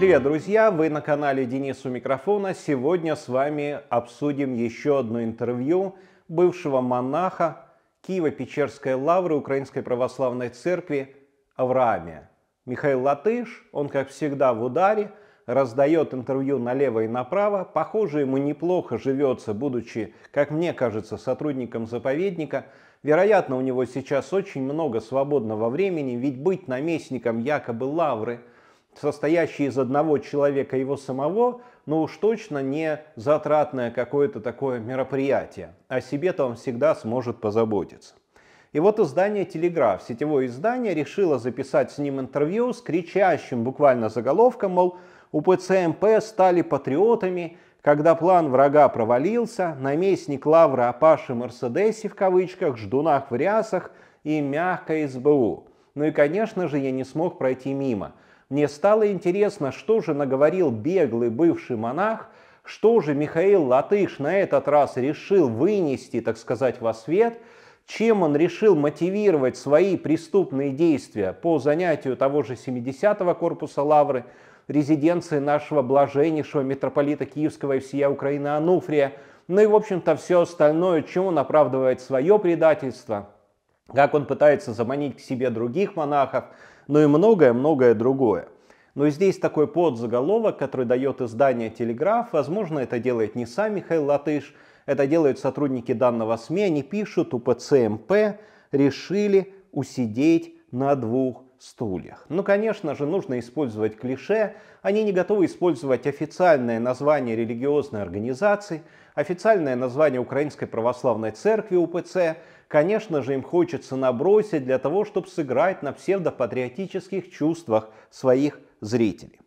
Привет, друзья! Вы на канале Денису Микрофона. Сегодня с вами обсудим еще одно интервью бывшего монаха Киева-Печерской лавры Украинской Православной Церкви Авраамия. Михаил Латыш, он как всегда в ударе, раздает интервью налево и направо. Похоже, ему неплохо живется, будучи, как мне кажется, сотрудником заповедника. Вероятно, у него сейчас очень много свободного времени, ведь быть наместником якобы лавры – состоящий из одного человека его самого, но уж точно не затратное какое-то такое мероприятие. О себе-то он всегда сможет позаботиться. И вот издание «Телеграф», сетевое издание, решило записать с ним интервью с кричащим буквально заголовком, мол, у ПЦМП стали патриотами, когда план врага провалился, наместник Лавра Апаши Мерседеси в кавычках, ждунах в рясах и мягкой СБУ. Ну и, конечно же, я не смог пройти мимо – мне стало интересно, что же наговорил беглый бывший монах, что же Михаил Латыш на этот раз решил вынести, так сказать, во свет, чем он решил мотивировать свои преступные действия по занятию того же 70-го корпуса Лавры, резиденции нашего блаженнейшего митрополита Киевского и всея Украины Ануфрия, ну и, в общем-то, все остальное, чем он оправдывает свое предательство, как он пытается заманить к себе других монахов – но и многое-многое другое. Но здесь такой подзаголовок, который дает издание «Телеграф». Возможно, это делает не сам Михаил Латыш, это делают сотрудники данного СМИ. Они пишут, у ПЦМП решили усидеть на двух стульях. Ну, конечно же, нужно использовать клише. Они не готовы использовать официальное название религиозной организации, официальное название Украинской Православной Церкви УПЦ. Конечно же, им хочется набросить для того, чтобы сыграть на псевдопатриотических чувствах своих зрителей.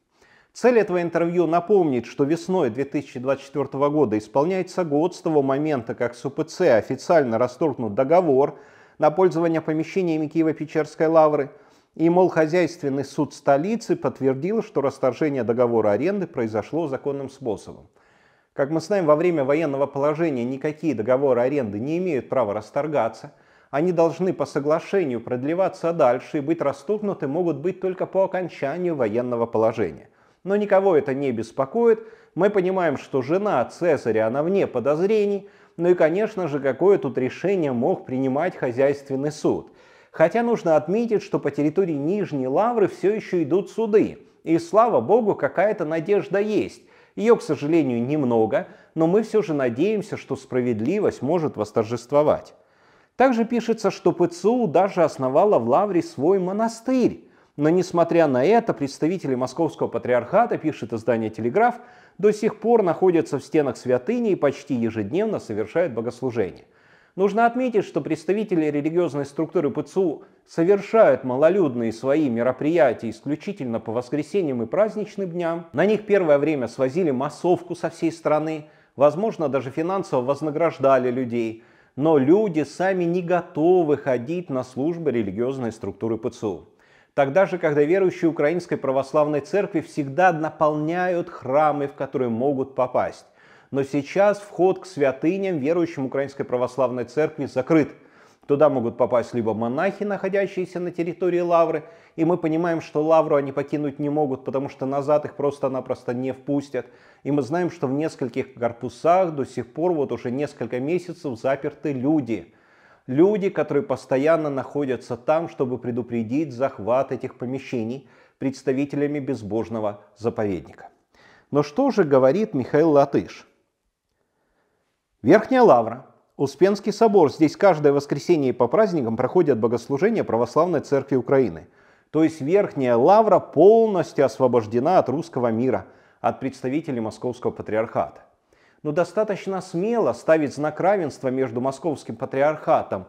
Цель этого интервью напомнить, что весной 2024 года исполняется год с того момента, как с УПЦ официально расторгнут договор на пользование помещениями Киево-Печерской лавры – и, мол, хозяйственный суд столицы подтвердил, что расторжение договора аренды произошло законным способом. Как мы знаем, во время военного положения никакие договоры аренды не имеют права расторгаться. Они должны по соглашению продлеваться дальше и быть расторгнуты могут быть только по окончанию военного положения. Но никого это не беспокоит. Мы понимаем, что жена Цезаря, она вне подозрений. Ну и, конечно же, какое тут решение мог принимать хозяйственный суд. Хотя нужно отметить, что по территории Нижней Лавры все еще идут суды. И слава богу, какая-то надежда есть. Ее, к сожалению, немного, но мы все же надеемся, что справедливость может восторжествовать. Также пишется, что ПЦУ даже основала в Лавре свой монастырь. Но несмотря на это, представители Московского патриархата, пишет издание «Телеграф», до сих пор находятся в стенах святыни и почти ежедневно совершают богослужение. Нужно отметить, что представители религиозной структуры ПЦУ совершают малолюдные свои мероприятия исключительно по воскресеньям и праздничным дням. На них первое время свозили массовку со всей страны, возможно, даже финансово вознаграждали людей. Но люди сами не готовы ходить на службы религиозной структуры ПЦУ. Тогда же, когда верующие Украинской Православной Церкви всегда наполняют храмы, в которые могут попасть но сейчас вход к святыням верующим Украинской Православной Церкви закрыт. Туда могут попасть либо монахи, находящиеся на территории Лавры, и мы понимаем, что Лавру они покинуть не могут, потому что назад их просто-напросто не впустят. И мы знаем, что в нескольких корпусах до сих пор вот уже несколько месяцев заперты люди. Люди, которые постоянно находятся там, чтобы предупредить захват этих помещений представителями безбожного заповедника. Но что же говорит Михаил Латыш? Верхняя Лавра. Успенский собор. Здесь каждое воскресенье по праздникам проходят богослужения Православной Церкви Украины. То есть Верхняя Лавра полностью освобождена от русского мира, от представителей Московского Патриархата. Но достаточно смело ставить знак равенства между Московским Патриархатом,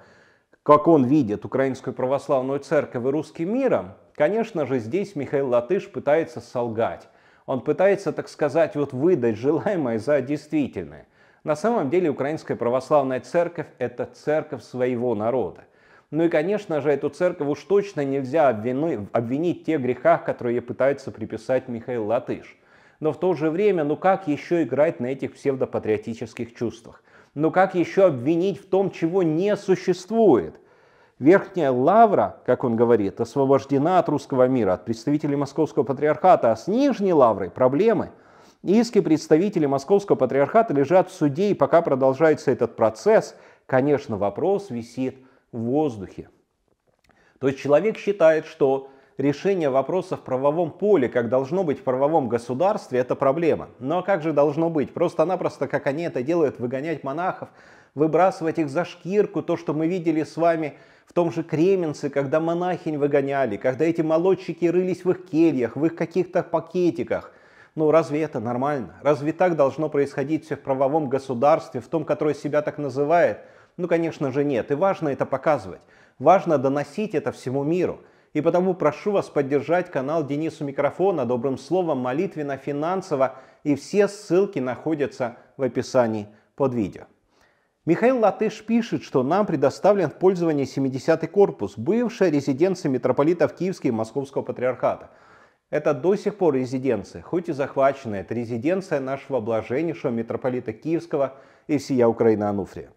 как он видит Украинскую Православную Церковь и русским миром, конечно же, здесь Михаил Латыш пытается солгать. Он пытается, так сказать, вот выдать желаемое за действительное. На самом деле Украинская Православная Церковь – это церковь своего народа. Ну и, конечно же, эту церковь уж точно нельзя обвинить, в тех грехах, которые пытаются приписать Михаил Латыш. Но в то же время, ну как еще играть на этих псевдопатриотических чувствах? Ну как еще обвинить в том, чего не существует? Верхняя лавра, как он говорит, освобождена от русского мира, от представителей Московского патриархата, а с нижней лаврой проблемы – Иски представителей Московского патриархата лежат в суде, и пока продолжается этот процесс, конечно, вопрос висит в воздухе. То есть человек считает, что решение вопроса в правовом поле, как должно быть в правовом государстве, это проблема. Но ну а как же должно быть? Просто-напросто, как они это делают, выгонять монахов, выбрасывать их за шкирку, то, что мы видели с вами в том же Кременце, когда монахинь выгоняли, когда эти молодчики рылись в их кельях, в их каких-то пакетиках – ну разве это нормально? Разве так должно происходить все в правовом государстве, в том, которое себя так называет? Ну, конечно же, нет. И важно это показывать. Важно доносить это всему миру. И потому прошу вас поддержать канал Денису Микрофона добрым словом, молитвенно, финансово. И все ссылки находятся в описании под видео. Михаил Латыш пишет, что нам предоставлен в пользование 70-й корпус, бывшая резиденция митрополитов Киевского и Московского патриархата – это до сих пор резиденция, хоть и захваченная, это резиденция нашего блаженнейшего митрополита Киевского и всея Украины Ануфрия.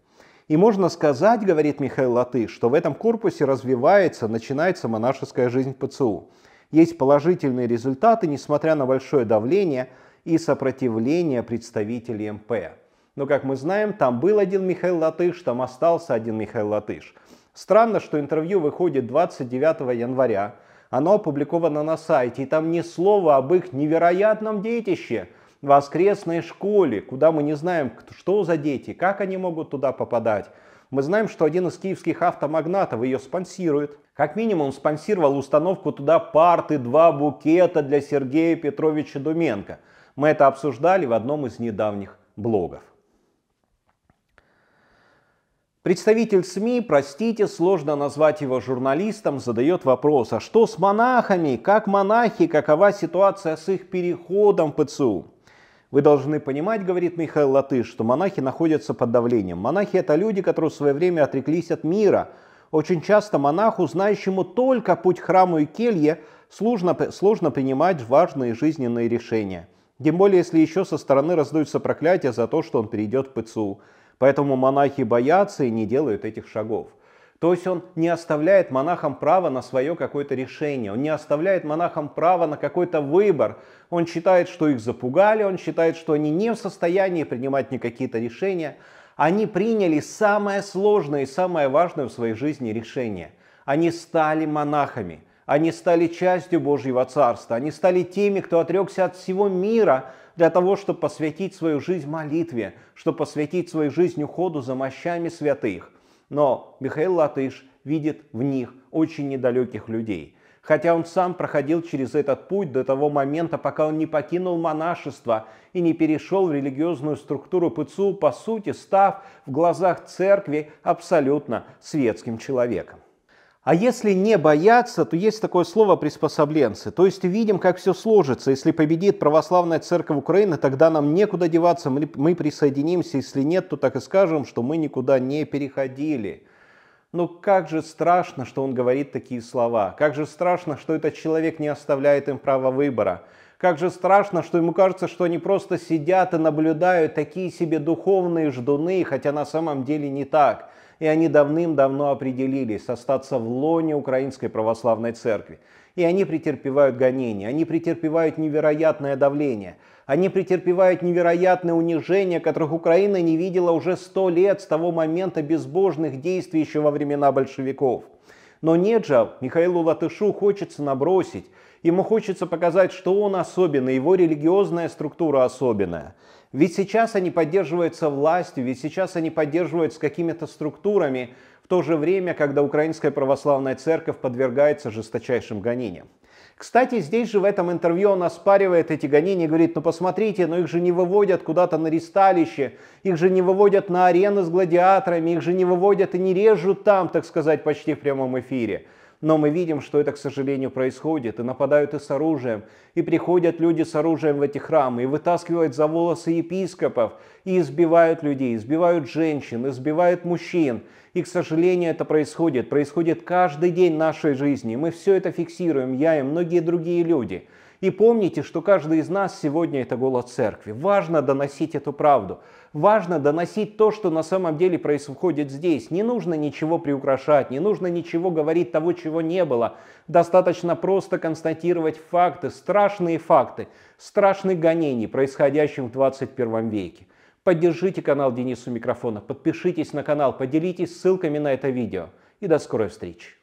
И можно сказать, говорит Михаил Латыш, что в этом корпусе развивается, начинается монашеская жизнь в ПЦУ. Есть положительные результаты, несмотря на большое давление и сопротивление представителей МП. Но, как мы знаем, там был один Михаил Латыш, там остался один Михаил Латыш. Странно, что интервью выходит 29 января, оно опубликовано на сайте, и там ни слова об их невероятном детище – воскресной школе, куда мы не знаем, что за дети, как они могут туда попадать. Мы знаем, что один из киевских автомагнатов ее спонсирует. Как минимум спонсировал установку туда парты, два букета для Сергея Петровича Думенко. Мы это обсуждали в одном из недавних блогов. Представитель СМИ, простите, сложно назвать его журналистом, задает вопрос, а что с монахами? Как монахи? Какова ситуация с их переходом в ПЦУ? Вы должны понимать, говорит Михаил Латыш, что монахи находятся под давлением. Монахи – это люди, которые в свое время отреклись от мира. Очень часто монаху, знающему только путь храму и келье, сложно, сложно принимать важные жизненные решения. Тем более, если еще со стороны раздаются проклятия за то, что он перейдет в ПЦУ. Поэтому монахи боятся и не делают этих шагов. То есть он не оставляет монахам право на свое какое-то решение, он не оставляет монахам право на какой-то выбор. Он считает, что их запугали, он считает, что они не в состоянии принимать никакие-то решения. Они приняли самое сложное и самое важное в своей жизни решение. Они стали монахами, они стали частью Божьего Царства, они стали теми, кто отрекся от всего мира, для того, чтобы посвятить свою жизнь молитве, чтобы посвятить свою жизнь уходу за мощами святых. Но Михаил Латыш видит в них очень недалеких людей. Хотя он сам проходил через этот путь до того момента, пока он не покинул монашество и не перешел в религиозную структуру ПЦУ, по сути, став в глазах церкви абсолютно светским человеком. А если не бояться, то есть такое слово «приспособленцы». То есть видим, как все сложится. Если победит православная церковь Украины, тогда нам некуда деваться, мы присоединимся. Если нет, то так и скажем, что мы никуда не переходили. Ну как же страшно, что он говорит такие слова. Как же страшно, что этот человек не оставляет им права выбора. Как же страшно, что ему кажется, что они просто сидят и наблюдают такие себе духовные ждуны, хотя на самом деле не так – и они давным-давно определились остаться в лоне Украинской Православной Церкви. И они претерпевают гонения, они претерпевают невероятное давление, они претерпевают невероятное унижение, которых Украина не видела уже сто лет с того момента безбожных действий еще во времена большевиков. Но нет же, Михаилу Латышу хочется набросить. Ему хочется показать, что он особенный, его религиозная структура особенная. Ведь сейчас они поддерживаются властью, ведь сейчас они поддерживаются какими-то структурами, в то же время, когда Украинская Православная Церковь подвергается жесточайшим гонениям. Кстати, здесь же в этом интервью он оспаривает эти гонения, говорит, ну посмотрите, но их же не выводят куда-то на ресталище, их же не выводят на арены с гладиаторами, их же не выводят и не режут там, так сказать, почти в прямом эфире. Но мы видим, что это, к сожалению, происходит, и нападают и с оружием, и приходят люди с оружием в эти храмы, и вытаскивают за волосы епископов, и избивают людей, избивают женщин, избивают мужчин. И, к сожалению, это происходит, происходит каждый день нашей жизни. Мы все это фиксируем, я и многие другие люди. И помните, что каждый из нас сегодня это голос церкви. Важно доносить эту правду. Важно доносить то, что на самом деле происходит здесь. Не нужно ничего приукрашать, не нужно ничего говорить того, чего не было. Достаточно просто констатировать факты, страшные факты, страшных гонений, происходящих в 21 веке. Поддержите канал Денису Микрофона, подпишитесь на канал, поделитесь ссылками на это видео. И до скорой встречи.